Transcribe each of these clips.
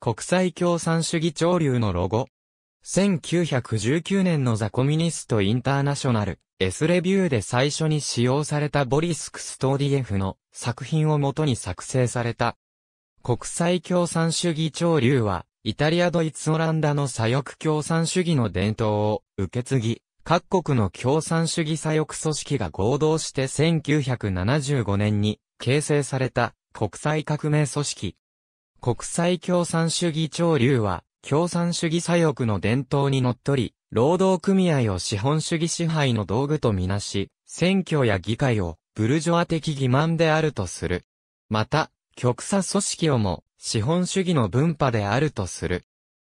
国際共産主義潮流のロゴ。1919年のザ・コミニスト・インターナショナル、S レビューで最初に使用されたボリス・クストーディエフの作品をもとに作成された。国際共産主義潮流は、イタリア・ドイツ・オランダの左翼共産主義の伝統を受け継ぎ、各国の共産主義左翼組織が合同して1975年に形成された国際革命組織。国際共産主義潮流は、共産主義左翼の伝統にのっとり、労働組合を資本主義支配の道具とみなし、選挙や議会をブルジョア的欺瞞であるとする。また、極左組織をも資本主義の分派であるとする。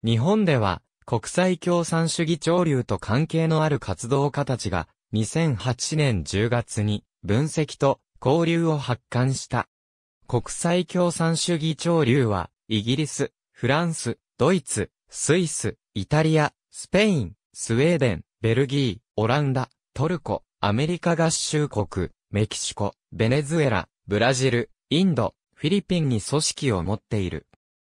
日本では、国際共産主義潮流と関係のある活動家たちが、2008年10月に分析と交流を発刊した。国際共産主義潮流は、イギリス、フランス、ドイツ、スイス、イタリア、スペイン、スウェーデン、ベルギー、オランダ、トルコ、アメリカ合衆国、メキシコ、ベネズエラ、ブラジル、インド、フィリピンに組織を持っている。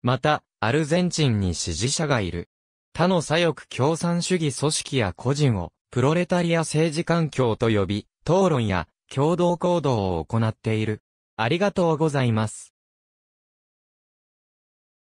また、アルゼンチンに支持者がいる。他の左翼共産主義組織や個人を、プロレタリア政治環境と呼び、討論や共同行動を行っている。ありがとうございます。